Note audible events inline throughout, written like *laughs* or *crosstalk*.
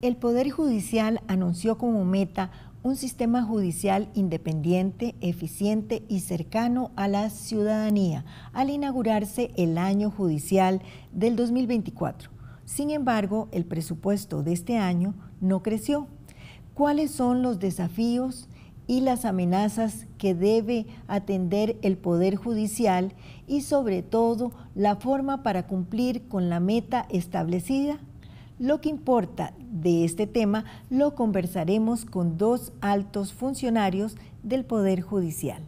El Poder Judicial anunció como meta un sistema judicial independiente, eficiente y cercano a la ciudadanía al inaugurarse el año judicial del 2024. Sin embargo, el presupuesto de este año no creció. ¿Cuáles son los desafíos y las amenazas que debe atender el Poder Judicial y sobre todo la forma para cumplir con la meta establecida? Lo que importa de este tema lo conversaremos con dos altos funcionarios del Poder Judicial.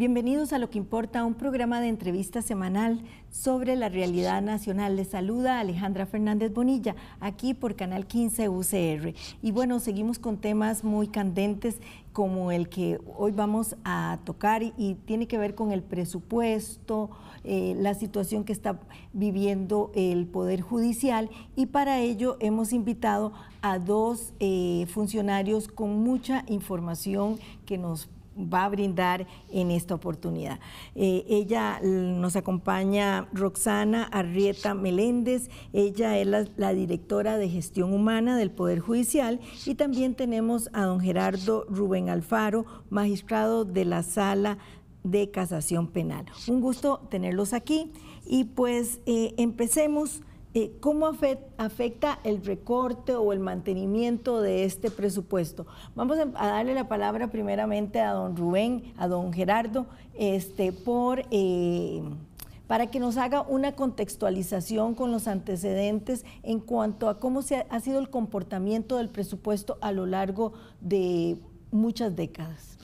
Bienvenidos a Lo que Importa, un programa de entrevista semanal sobre la realidad nacional. Les saluda Alejandra Fernández Bonilla, aquí por Canal 15 UCR. Y bueno, seguimos con temas muy candentes como el que hoy vamos a tocar y, tiene que ver con el presupuesto, eh, la situación que está viviendo el Poder Judicial y para ello hemos invitado a dos eh, funcionarios con mucha información que nos va a brindar en esta oportunidad. Eh, ella nos acompaña Roxana Arrieta Meléndez, ella es la, directora de gestión humana del Poder Judicial y también tenemos a don Gerardo Rubén Alfaro, magistrado de la Sala de Casación Penal. Un gusto tenerlos aquí y pues eh, empecemos eh, ¿Cómo afecta el recorte o el mantenimiento de este presupuesto? Vamos a darle la palabra primeramente a don Rubén, a don Gerardo, este, por, eh, para que nos haga una contextualización con los antecedentes en cuanto a cómo se ha, ha sido el comportamiento del presupuesto a lo largo de muchas décadas.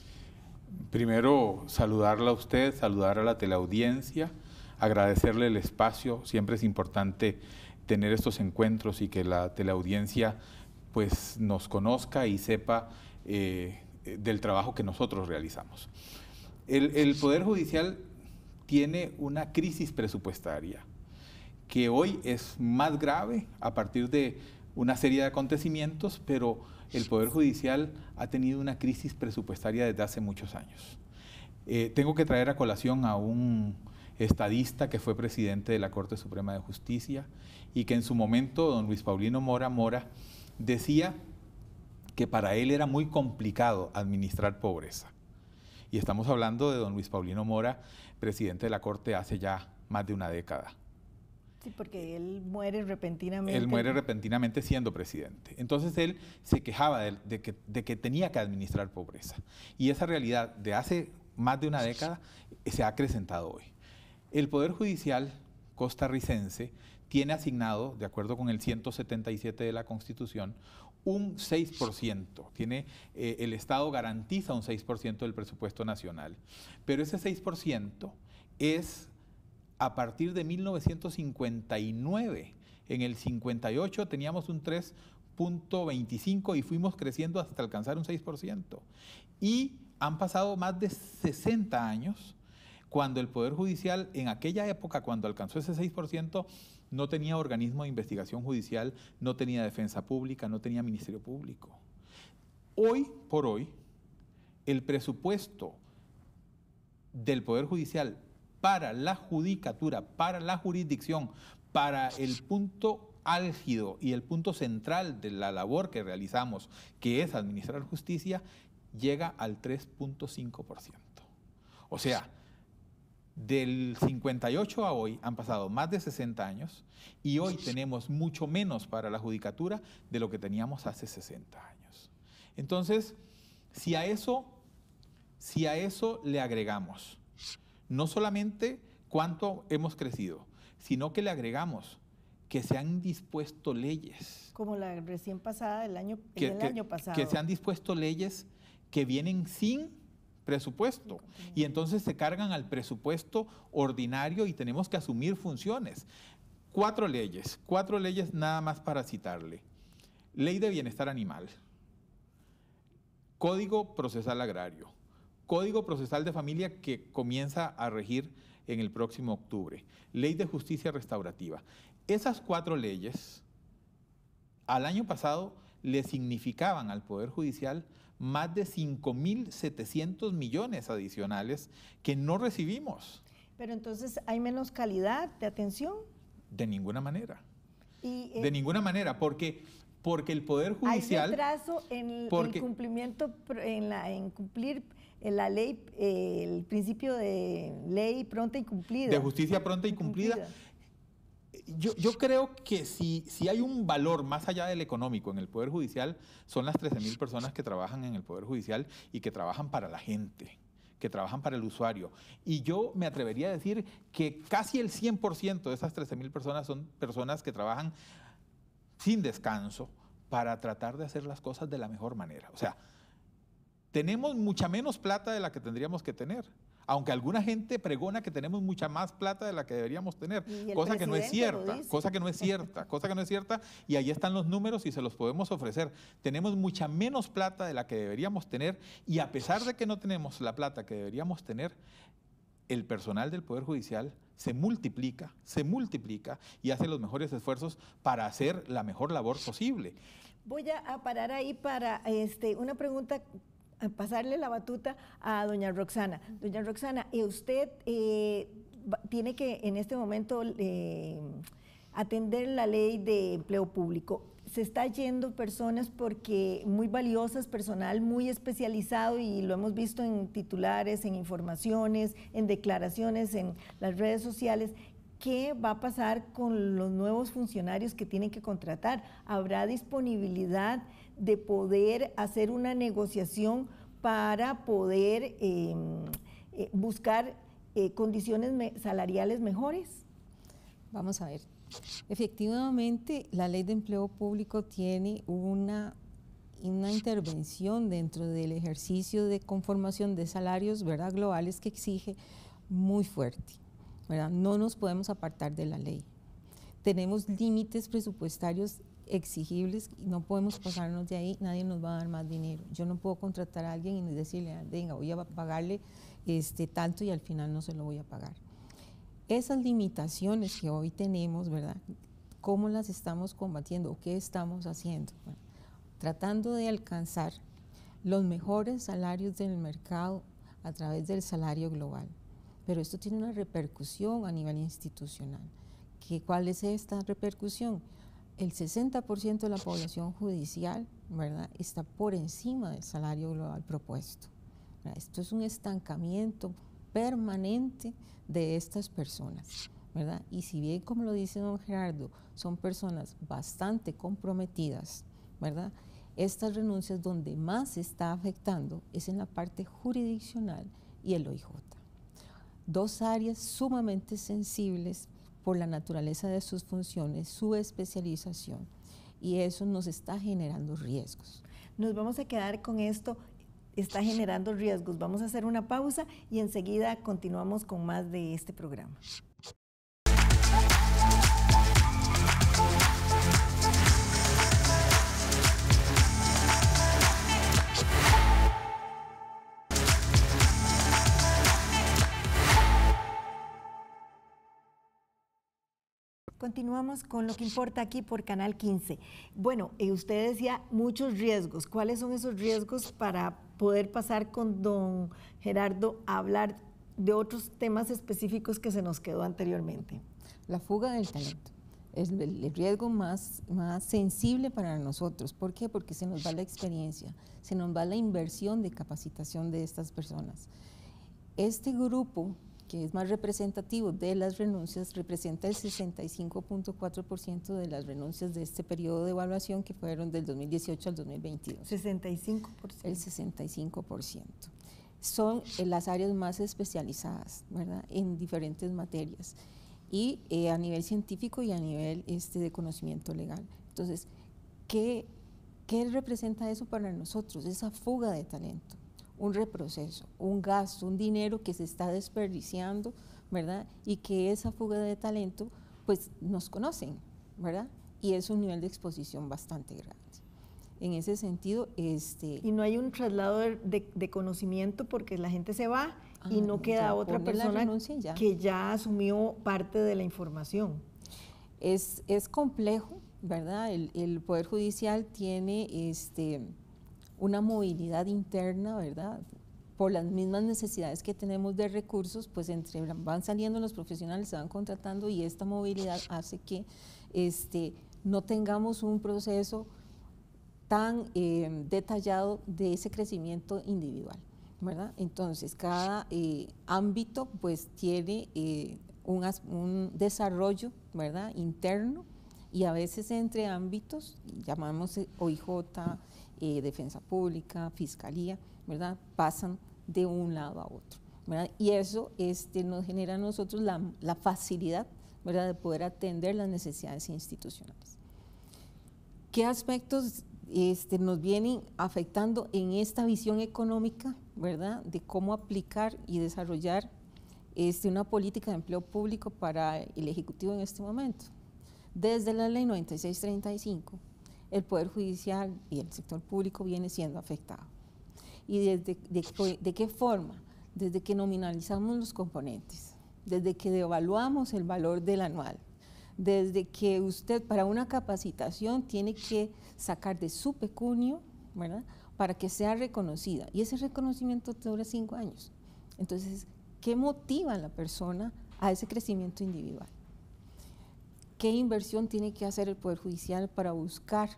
Primero, saludarla a usted, saludar a la teleaudiencia agradecerle el espacio. Siempre es importante tener estos encuentros y que la teleaudiencia pues nos conozca y sepa eh, eh, del trabajo que nosotros realizamos. El, el, Poder Judicial tiene una crisis presupuestaria que hoy es más grave a partir de una serie de acontecimientos, pero el Poder Judicial ha tenido una crisis presupuestaria desde hace muchos años. Eh, tengo que traer a colación a un estadista que fue presidente de la Corte Suprema de Justicia y que en su momento don Luis Paulino Mora Mora decía que para él era muy complicado administrar pobreza. Y estamos hablando de don Luis Paulino Mora, presidente de la Corte hace ya más de una década. Sí, porque él muere repentinamente. Él muere repentinamente siendo presidente. Entonces él se quejaba de que tenía que administrar pobreza. Y esa realidad de hace más de una década se ha acrecentado hoy. El Poder Judicial costarricense tiene asignado, de acuerdo con el 177 de la Constitución, un 6%. Tiene, eh, el Estado garantiza un 6% del presupuesto nacional. Pero ese 6% es a partir de 1959. En el 58 teníamos un 3.25 y fuimos creciendo hasta alcanzar un 6%. Y han pasado más de 60 años cuando el Poder Judicial, en aquella época, cuando alcanzó ese 6%, no tenía organismo de investigación judicial, no tenía defensa pública, no tenía ministerio público. Hoy por hoy, el presupuesto del Poder Judicial para la judicatura, para la jurisdicción, para el punto álgido y el punto central de la labor que realizamos, que es administrar justicia, llega al 3.5%. O sea, del 58 a hoy han pasado más de 60 años y hoy tenemos mucho menos para la judicatura de lo que teníamos hace 60 años. Entonces, si a eso, si a eso le agregamos no solamente cuánto hemos crecido, sino que le agregamos que se han dispuesto leyes. Como la recién pasada del año, año pasado. Que se han dispuesto leyes que vienen sin presupuesto. Y entonces se cargan al presupuesto ordinario y tenemos que asumir funciones. Cuatro leyes, cuatro leyes nada más para citarle. Ley de Bienestar Animal, Código Procesal Agrario, Código Procesal de Familia que comienza a regir en el próximo octubre, Ley de Justicia Restaurativa. Esas cuatro leyes al año pasado le significaban al Poder Judicial más de 5.700 millones adicionales que no recibimos. Pero entonces hay menos calidad de atención. De ninguna manera. Y, eh, de ninguna manera, porque, porque el Poder Judicial... Hay retraso en cumplimiento, en, la, en cumplir la ley, eh, el principio de ley pronta y cumplida. De justicia pronta y cumplida yo, creo que si, si hay un valor más allá del económico en el Poder Judicial, son las 13.000 personas que trabajan en el Poder Judicial y que trabajan para la gente que trabajan para el usuario. Y yo me atrevería a decir que casi el 100% de esas 13.000 personas son personas que trabajan sin descanso para tratar de hacer las cosas de la mejor manera. O sea, tenemos mucha menos plata de la que tendríamos que tener, aunque alguna gente pregona que tenemos mucha más plata de la que deberíamos tener, cosa que no es cierta, cosa que no es *laughs* cierta, cosa que no es cierta, y ahí están los números y se los podemos ofrecer. Tenemos mucha menos plata de la que deberíamos tener y a pesar de que no tenemos la plata que deberíamos tener, el personal del Poder Judicial se multiplica, se multiplica y hace los mejores esfuerzos para hacer la mejor labor posible. Voy a parar ahí para este, una pregunta pasarle la batuta a doña Roxana. Doña Roxana, usted eh, tiene que en este momento eh, atender la ley de empleo público. Se está yendo personas porque muy valiosas, personal muy especializado y lo hemos visto en titulares, en informaciones, en declaraciones, en las redes sociales. ¿Qué va a pasar con los nuevos funcionarios que tienen que contratar? ¿Habrá disponibilidad? de poder hacer una negociación para poder em, eh, buscar eh, condiciones salariales mejores? Vamos a ver. Efectivamente, la ley de empleo público tiene una, una intervención dentro del ejercicio de conformación de salarios ¿verdad? globales que exige muy fuerte. ¿verdad? No nos podemos apartar de la ley. Tenemos límites presupuestarios exigibles no podemos pasarnos de ahí, nadie nos va a dar más dinero. Yo no puedo contratar a alguien y decirle, venga, voy a pagarle este, tanto y al final no se lo voy a pagar. Esas limitaciones que hoy tenemos, ¿verdad? ¿Cómo las estamos combatiendo o qué estamos haciendo? tratando de alcanzar los mejores salarios del mercado a través del salario global. Pero esto tiene una repercusión a nivel institucional. ¿Qué, ¿Cuál es esta repercusión? el 60% de la población judicial ¿verdad? está por encima del salario global propuesto. Esto es un estancamiento permanente de estas personas. ¿verdad? Y si bien, como lo dice don Gerardo, son personas bastante comprometidas, ¿verdad? estas renuncias donde más se está afectando es en la parte jurisdiccional y el OIJ. Dos áreas sumamente sensibles por la naturaleza de sus funciones, su especialización, y eso nos está generando riesgos. Nos vamos a quedar con esto, está generando riesgos. Vamos a hacer una pausa y enseguida continuamos con más de este programa. Continuamos con lo que importa aquí por Canal 15. Bueno, eh, usted decía muchos riesgos. ¿Cuáles son esos riesgos para poder pasar con don Gerardo a hablar de otros temas específicos que se nos quedó anteriormente? La fuga del talento es el riesgo más, más sensible para nosotros. ¿Por qué? Porque se nos va la experiencia, se nos va la inversión de capacitación de estas personas. Este grupo que es más representativo de las renuncias, representa el 65.4% de las renuncias de este periodo de evaluación que fueron del 2018 al 2022. 65%. El 65%. Son las áreas más especializadas, ¿verdad?, en diferentes materias y eh, a nivel científico y a nivel este, de conocimiento legal. Entonces, ¿qué, ¿qué representa eso para nosotros? Esa fuga de talento un reproceso, un gasto, un dinero que se está desperdiciando, ¿verdad? Y que esa fuga de talento, pues nos conocen, ¿verdad? Y es un nivel de exposición bastante grande. En ese sentido, este... Y no hay un traslado de, conocimiento porque la gente se va y ah, no queda otra persona que ya asumió parte de la información. Es, es complejo, ¿verdad? El, el Poder Judicial tiene este una movilidad interna, ¿verdad? Por las mismas necesidades que tenemos de recursos, pues entre van saliendo los profesionales, se van contratando y esta movilidad hace que este, no tengamos un proceso tan eh, detallado de ese crecimiento individual, ¿verdad? Entonces, cada eh, ámbito pues tiene eh, un, un, desarrollo, ¿verdad? Interno y a veces entre ámbitos, llamamos OIJ, eh, defensa pública, fiscalía, ¿verdad? Pasan de un lado a otro. ¿verdad? Y eso este, nos genera a nosotros la, la facilidad ¿verdad? de poder atender las necesidades institucionales. ¿Qué aspectos este, nos vienen afectando en esta visión económica, ¿verdad? De cómo aplicar y desarrollar este, una política de empleo público para el Ejecutivo en este momento. Desde la ley 9635 el Poder Judicial y el sector público viene siendo afectado. ¿Y desde de, qué forma? Desde que nominalizamos los componentes, desde que devaluamos el valor del anual, desde que usted para una capacitación tiene que sacar de su pecunio, Para que sea reconocida. Y ese reconocimiento dura cinco años. Entonces, ¿qué motiva a la persona a ese crecimiento individual? ¿Qué inversión tiene que hacer el Poder Judicial para buscar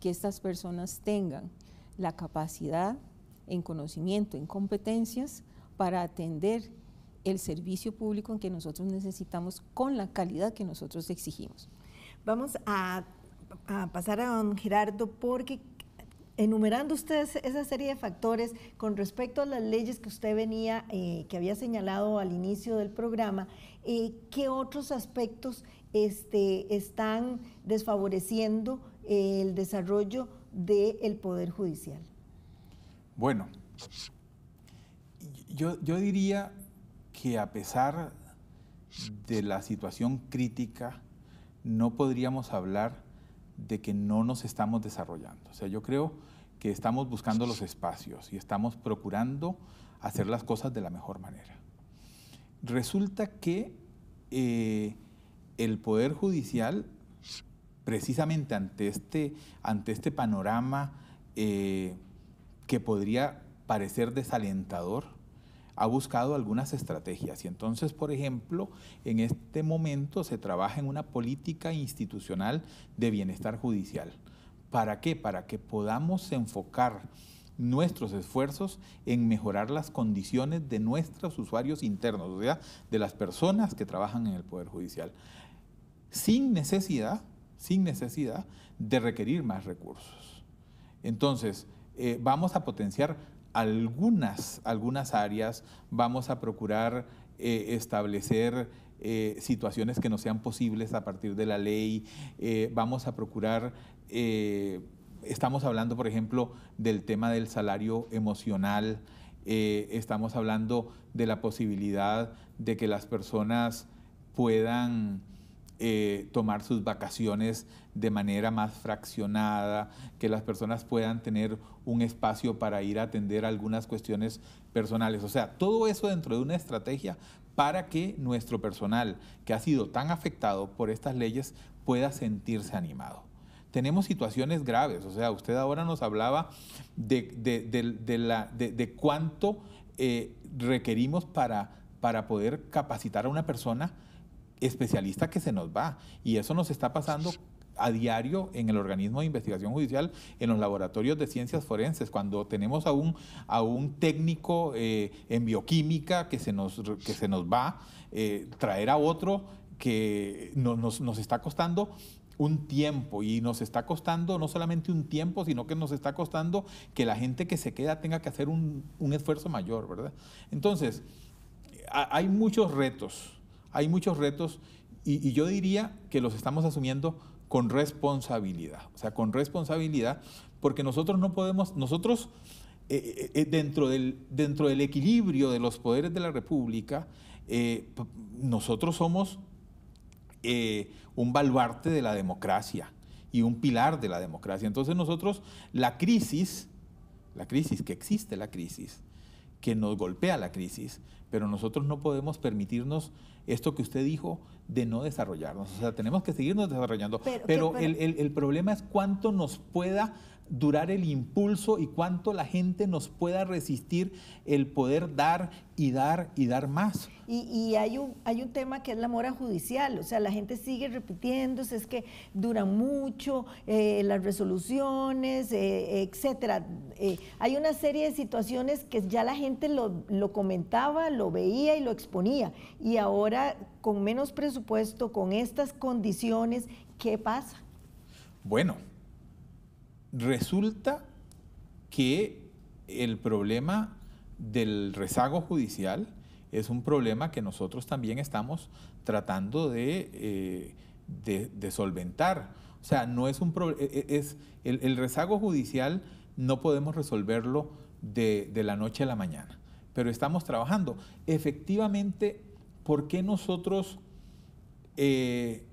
que estas personas tengan la capacidad en conocimiento, en competencias para atender el servicio público en que nosotros necesitamos con la calidad que nosotros exigimos? Vamos a, pasar a don Gerardo porque enumerando ustedes esa serie de factores con respecto a las leyes que usted venía, eh, que había señalado al inicio del programa, eh, ¿qué otros aspectos este, están desfavoreciendo el desarrollo del Poder Judicial? Bueno, yo, yo diría que a pesar de la situación crítica, no podríamos hablar de que no nos estamos desarrollando. O sea, yo creo que estamos buscando los espacios y estamos procurando hacer las cosas de la mejor manera. Resulta que eh, el Poder Judicial, precisamente ante este, ante este panorama eh, que podría parecer desalentador, ha buscado algunas estrategias. Y entonces, por ejemplo, en este momento se trabaja en una política institucional de bienestar judicial. ¿Para qué? Para que podamos enfocar nuestros esfuerzos en mejorar las condiciones de nuestros usuarios internos, o sea, de las personas que trabajan en el Poder Judicial sin necesidad, sin necesidad de requerir más recursos. Entonces, eh, vamos a potenciar algunas, algunas áreas, vamos a procurar eh, establecer eh, situaciones que no sean posibles a partir de la ley, vamos a procurar estamos hablando, por ejemplo, del tema del salario emocional, estamos hablando de la posibilidad de que las personas puedan eh, tomar sus vacaciones de manera más fraccionada, que las personas puedan tener un espacio para ir a atender algunas cuestiones personales. O sea, todo eso dentro de una estrategia para que nuestro personal que ha sido tan afectado por estas leyes pueda sentirse animado. Tenemos situaciones graves, o sea, usted ahora nos hablaba de, cuánto eh, requerimos para poder capacitar a una persona especialista que se nos va. Y eso nos está pasando a diario en el organismo de investigación judicial, en los laboratorios de ciencias forenses, cuando tenemos a un, a un técnico eh, en bioquímica que se nos, que se nos va, eh, traer a otro que nos, está costando un tiempo y nos está costando no solamente un tiempo, sino que nos está costando que la gente que se queda tenga que hacer un, esfuerzo mayor, ¿verdad? Entonces, hay muchos retos hay muchos retos y, yo diría que los estamos asumiendo con responsabilidad, o sea, con responsabilidad, porque nosotros no podemos, nosotros eh, eh, eh, dentro, del, dentro del equilibrio de los poderes de la República, nosotros somos un baluarte de la democracia y un pilar de la democracia. Entonces nosotros, la crisis, la crisis, que existe la crisis, que nos golpea la crisis, pero nosotros no podemos permitirnos esto que usted dijo de no desarrollarnos. O sea, tenemos que seguirnos desarrollando. Pero, el, problema es cuánto nos pueda durar el impulso y cuánto la gente nos pueda resistir el poder dar y dar y dar más. Y, hay, un, hay un tema que es la mora judicial, o sea, la gente sigue repitiéndose, es que duran mucho eh, las resoluciones, etc. Eh, etcétera. Eh, hay una serie de situaciones que ya la gente lo, lo comentaba, lo veía y lo exponía. Y ahora, con menos presupuesto, con estas condiciones, ¿qué pasa? Bueno, Resulta que el problema del rezago judicial es un problema que nosotros también estamos tratando de, eh, solventar. O sea, no es un e-, e-, es el, rezago judicial no podemos resolverlo de, la noche a la mañana, pero estamos trabajando. Efectivamente, ¿por qué nosotros eh,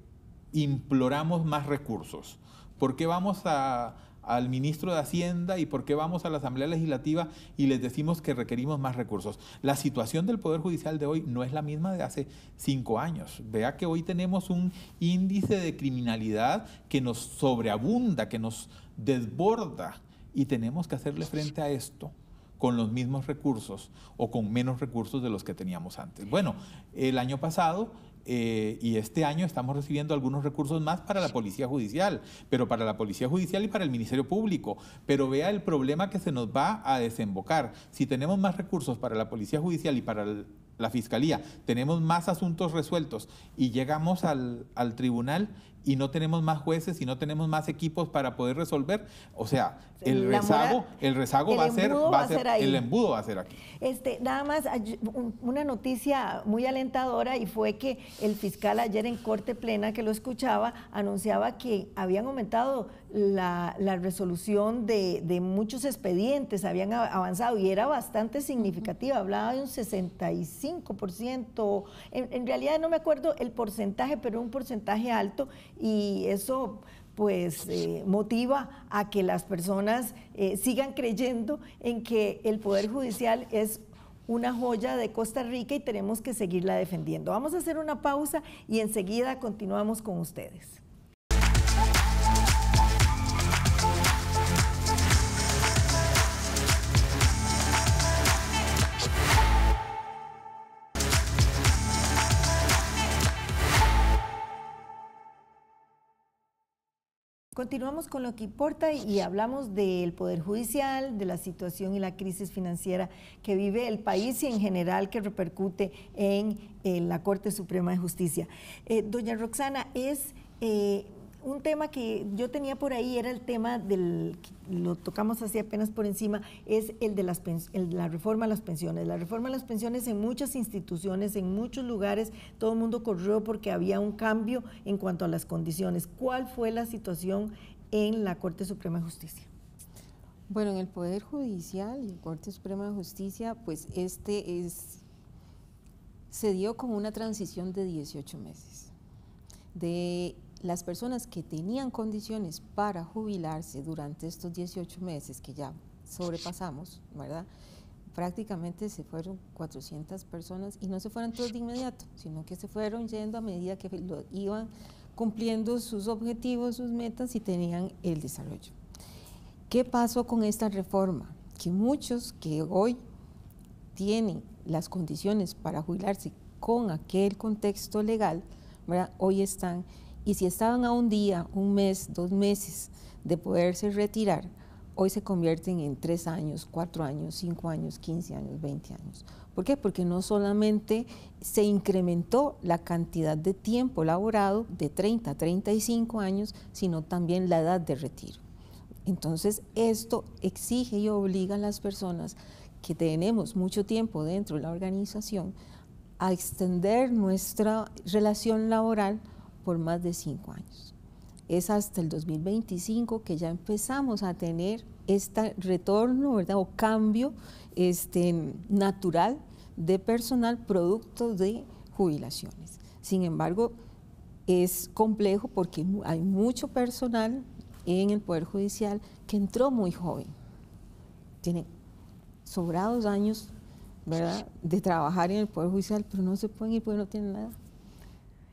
imploramos más recursos? ¿Por qué vamos a, al ministro de Hacienda y por qué vamos a la Asamblea Legislativa y les decimos que requerimos más recursos. La situación del Poder Judicial de hoy no es la misma de hace cinco años. Vea que hoy tenemos un índice de criminalidad que nos sobreabunda, que nos desborda y tenemos que hacerle frente a esto con los mismos recursos o con menos recursos de los que teníamos antes. Bueno, el año pasado eh, y este año estamos recibiendo algunos recursos más para la Policía Judicial, pero para la Policía Judicial y para el Ministerio Público. Pero vea el problema que se nos va a desembocar. Si tenemos más recursos para la Policía Judicial y para la Fiscalía, tenemos más asuntos resueltos y llegamos al tribunal y no tenemos más jueces y no tenemos más equipos para poder resolver. O sea, el rezago, el rezago va, a ser, va, el embudo va a ser aquí. Este, nada más una noticia muy alentadora y fue que el fiscal ayer en corte plena que lo escuchaba anunciaba que habían aumentado la, resolución de, muchos expedientes habían avanzado y era bastante significativa, hablaba de un 65%, en realidad no me acuerdo el porcentaje, pero un porcentaje alto y eso pues eh, motiva a que las personas eh, sigan creyendo en que el Poder Judicial es una joya de Costa Rica y tenemos que seguirla defendiendo. Vamos a hacer una pausa y enseguida continuamos con ustedes. Continuamos con lo que importa y hablamos del Poder Judicial, de la situación y la crisis financiera que vive el país y en general que repercute en, eh, la Corte Suprema de Justicia. Eh, doña Roxana, es... Eh, un tema que yo tenía por ahí era el tema del, lo tocamos así apenas por encima, es el de las, la reforma a las pensiones. La reforma a las pensiones en muchas instituciones, en muchos lugares, todo el mundo corrió porque había un cambio en cuanto a las condiciones. ¿Cuál fue la situación en la Corte Suprema de Justicia? Bueno, en el Poder Judicial y en Corte Suprema de Justicia, pues este es, se dio como una transición de 18 meses de las personas que tenían condiciones para jubilarse durante estos 18 meses que ya sobrepasamos, ¿verdad? Prácticamente se fueron 400 personas y no se fueron todos de inmediato, sino que se fueron yendo a medida que lo iban cumpliendo sus objetivos, sus metas y tenían el desarrollo. ¿Qué pasó con esta reforma? Que muchos que hoy tienen las condiciones para jubilarse con aquel contexto legal, ¿verdad? hoy están y si estaban a un día, un mes, dos meses de poderse retirar, hoy se convierten en tres años, cuatro años, cinco años, quince años, veinte años. ¿Por qué? Porque no solamente se incrementó la cantidad de tiempo laborado de 30 a 35 años, sino también la edad de retiro. Entonces, esto exige y obliga a las personas que tenemos mucho tiempo dentro de la organización a extender nuestra relación laboral por más de cinco años. Es hasta el 2025 que ya empezamos a tener este retorno ¿verdad? o cambio este, natural de personal producto de jubilaciones. Sin embargo, es complejo porque hay mucho personal en el Poder Judicial que entró muy joven. Tiene sobrados años ¿verdad? de trabajar en el Poder Judicial, pero no se pueden ir porque no tienen nada.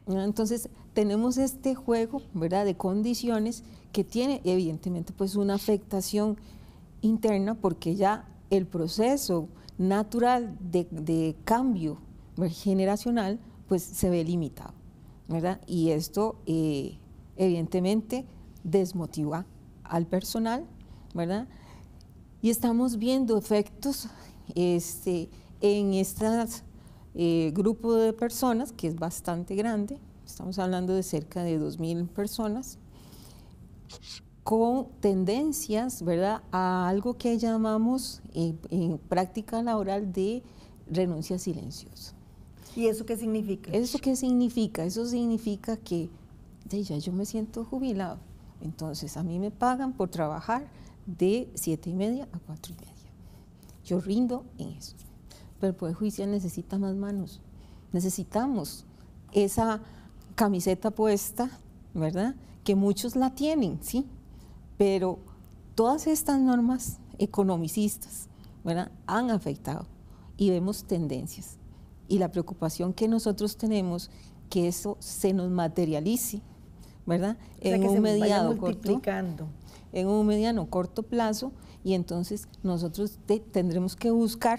Entonces, tenemos este juego, ¿verdad?, de condiciones que tiene evidentemente pues una afectación interna porque ya el proceso natural de, cambio generacional pues se ve limitado, Y esto eh, evidentemente desmotiva al personal, ¿verdad? Y estamos viendo efectos este, en este grupo de personas que es bastante grande, estamos hablando de cerca de 2.000 personas, con tendencias, ¿verdad?, a algo que llamamos eh, en práctica laboral de renuncia silenciosa. ¿Y eso qué significa? ¿Eso qué significa? Eso significa que ya yo me siento jubilado. Entonces a mí me pagan por trabajar de siete y media a cuatro y media. Yo rindo en eso. Pero el Poder Judicial necesita más manos. Necesitamos esa camiseta puesta, ¿verdad? Que muchos la tienen, ¿sí? Pero todas estas normas economicistas, ¿verdad? Han afectado y vemos tendencias. Y la preocupación que nosotros tenemos que eso se nos materialice, ¿verdad? en un mediado corto, en un mediano corto plazo y entonces nosotros tendremos que buscar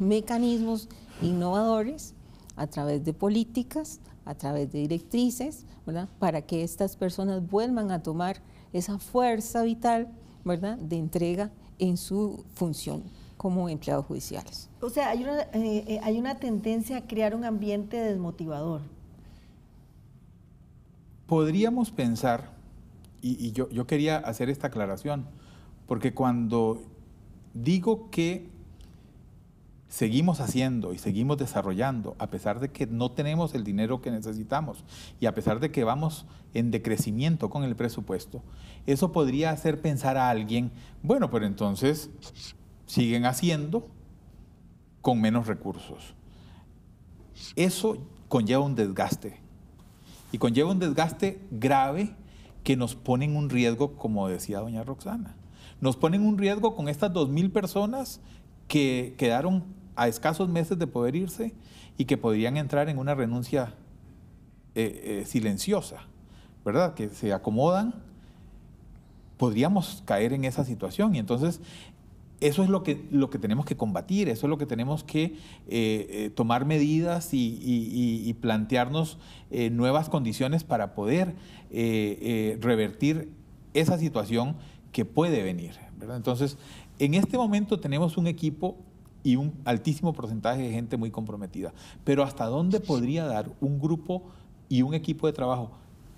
mecanismos innovadores a través de políticas, a través de directrices, ¿verdad? Para que estas personas vuelvan a tomar esa fuerza vital, ¿verdad? De entrega en su función como empleados judiciales. O sea, hay una, eh, eh, hay una tendencia a crear un ambiente desmotivador. Podríamos pensar, y, yo, yo quería hacer esta aclaración, porque cuando digo que seguimos haciendo y seguimos desarrollando, a pesar de que no tenemos el dinero que necesitamos y a pesar de que vamos en decrecimiento con el presupuesto, eso podría hacer pensar a alguien, bueno, pero entonces siguen haciendo con menos recursos. Eso conlleva un desgaste y conlleva un desgaste grave que nos pone en un riesgo, como decía doña Roxana. Nos ponen un riesgo con estas 2.000 personas que quedaron a escasos meses de poder irse y que podrían entrar en una renuncia eh, eh, silenciosa, ¿verdad? Que se acomodan, podríamos caer en esa situación. Y entonces eso es lo que, lo que tenemos que combatir, eso es lo que tenemos que eh, tomar medidas y, y plantearnos nuevas condiciones para poder revertir esa situación que puede venir. ¿verdad? Entonces, en este momento tenemos un equipo y un altísimo porcentaje de gente muy comprometida. Pero ¿hasta dónde podría dar un grupo y un equipo de trabajo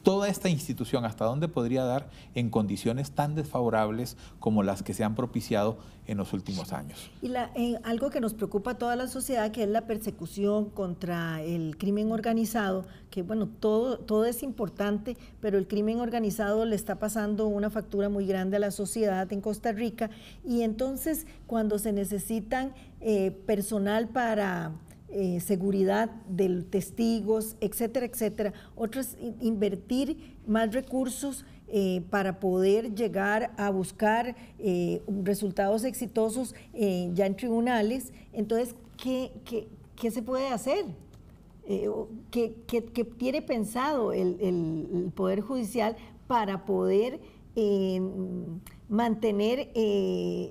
toda esta institución hasta dónde podría dar en condiciones tan desfavorables como las que se han propiciado en los últimos años. Y eh, algo que nos preocupa a toda la sociedad, que es la persecución contra el crimen organizado, que bueno, todo, todo es importante, pero el crimen organizado le está pasando una factura muy grande a la sociedad en Costa Rica, y entonces cuando se necesitan eh, personal para eh, seguridad de testigos, etcétera, etcétera. otros invertir más recursos eh, para poder llegar a buscar eh, resultados exitosos ya en tribunales. Entonces, ¿qué, se puede hacer? ¿qué, tiene pensado el, Poder Judicial para poder em, mantener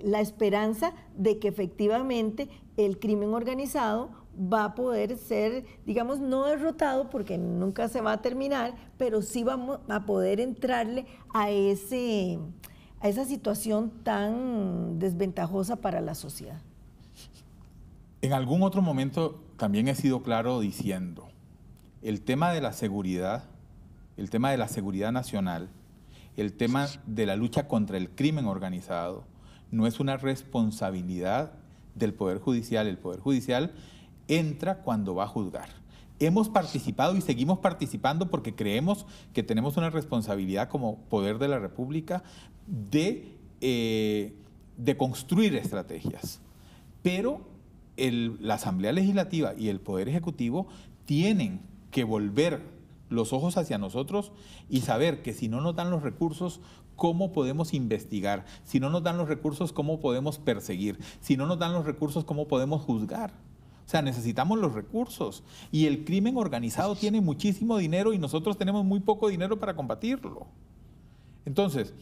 la esperanza de que efectivamente el crimen organizado va a poder ser, digamos, no derrotado porque nunca se va a terminar, pero sí vamos a poder entrarle a, ese, a esa situación tan desventajosa para la sociedad. En algún otro momento también he sido claro diciendo, el tema de la seguridad, el tema de la seguridad nacional, el tema de la lucha contra el crimen organizado, no es una responsabilidad del Poder Judicial. El Poder Judicial entra cuando va a juzgar. Hemos participado y seguimos participando porque creemos que tenemos una responsabilidad como poder de la República de, eh, construir estrategias. Pero la Asamblea Legislativa y el Poder Ejecutivo tienen que volver los ojos hacia nosotros y saber que si no nos dan los recursos, cómo podemos investigar, si no nos dan los recursos, cómo podemos perseguir, si no nos dan los recursos, cómo podemos juzgar. O sea, necesitamos los recursos y el crimen organizado tiene muchísimo dinero y nosotros tenemos muy poco dinero para combatirlo. Entonces,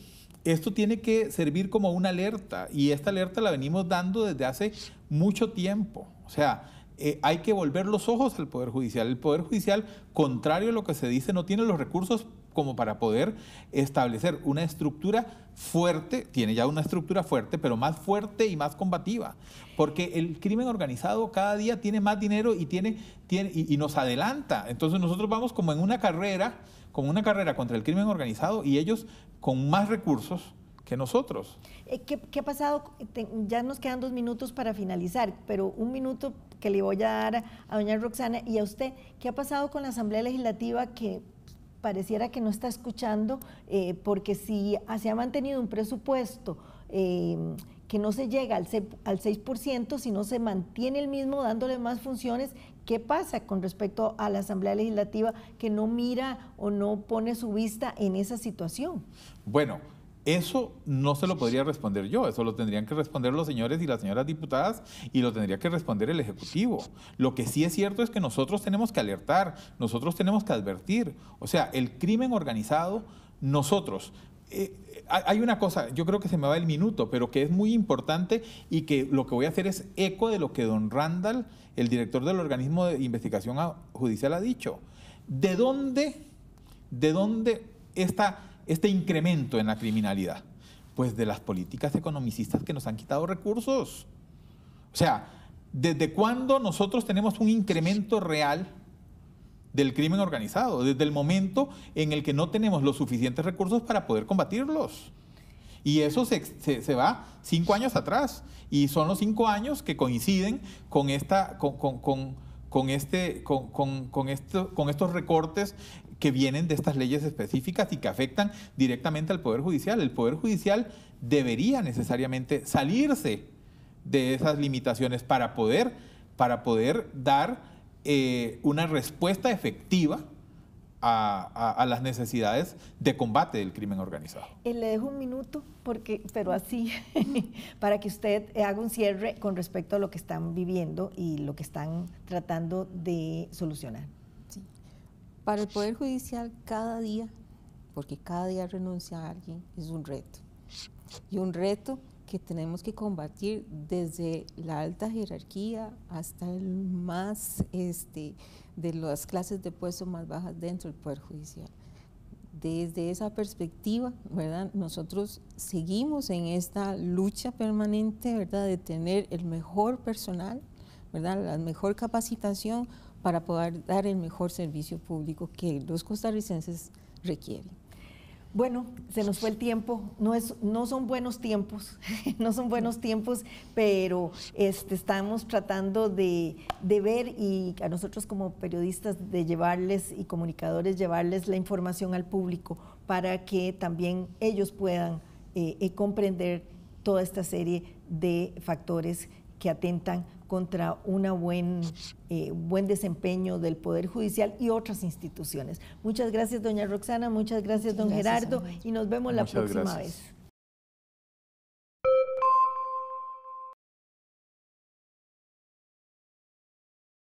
esto tiene que servir como una alerta y esta alerta la venimos dando desde hace mucho tiempo. O sea, eh, hay que volver los ojos al Poder Judicial. El Poder Judicial, contrario a lo que se dice, no tiene los recursos como para poder establecer una estructura fuerte, tiene ya una estructura fuerte, pero más fuerte y más combativa, porque el crimen organizado cada día tiene más dinero y, tiene, y, nos adelanta. Entonces nosotros vamos como en una carrera, como una carrera contra el crimen organizado y ellos con más recursos que nosotros. Eh, qué ha pasado? Ya nos quedan dos minutos para finalizar, pero un minuto que le voy a dar a doña Roxana y a usted. ¿Qué ha pasado con la Asamblea Legislativa que pareciera que no está escuchando, eh, porque si se ha mantenido un presupuesto em, que no se llega al al 6%, si no se mantiene el mismo dándole más funciones, ¿qué pasa con respecto a la Asamblea Legislativa que no mira o no pone su vista en esa situación? Bueno, eso no se lo podría responder yo, eso lo tendrían que responder los señores y las señoras diputadas y lo tendría que responder el Ejecutivo. Lo que sí es cierto es que nosotros tenemos que alertar, nosotros tenemos que advertir. O sea, el crimen organizado, nosotros, eh, eh, hay una cosa, yo creo que se me va el minuto, pero que es muy importante y que lo que voy a hacer es eco de lo que don Randall, el director del organismo de investigación judicial, ha dicho. ¿De dónde, de dónde está este incremento en la criminalidad? Pues de las políticas economicistas que nos han quitado recursos. O sea, ¿desde cuándo nosotros tenemos un incremento real del crimen organizado? Desde el momento en el que no tenemos los suficientes recursos para poder combatirlos. Y eso se, va cinco años atrás. Y son los cinco años que coinciden con esta... Con, con, este, con, esto, con estos recortes que vienen de estas leyes específicas y que afectan directamente al Poder Judicial. El Poder Judicial debería necesariamente salirse de esas limitaciones para poder, para poder dar eh, una respuesta efectiva a, a, las necesidades de combate del crimen organizado. Eh, le dejo un minuto, porque, pero así, *laughs* para que usted haga un cierre con respecto a lo que están viviendo y lo que están tratando de solucionar. Para el Poder Judicial cada día, porque cada día renuncia a alguien, es un reto. Y un reto que tenemos que combatir desde la alta jerarquía hasta el más este, de las clases de puestos más bajas dentro del Poder Judicial. Desde esa perspectiva, ¿verdad? Nosotros seguimos en esta lucha permanente, ¿verdad? De tener el mejor personal, ¿verdad? La mejor capacitación para poder dar el mejor servicio público que los costarricenses requieren. Bueno, se nos fue el tiempo, no, es, no son buenos tiempos, *laughs* no son buenos tiempos, pero este, estamos tratando de, ver y a nosotros como periodistas de llevarles y comunicadores llevarles la información al público para que también ellos puedan eh, eh, comprender toda esta serie de factores que atentan contra un buen, eh, buen desempeño del Poder Judicial y otras instituciones. Muchas gracias, doña Roxana, muchas gracias, don Gerardo, y nos vemos la próxima vez.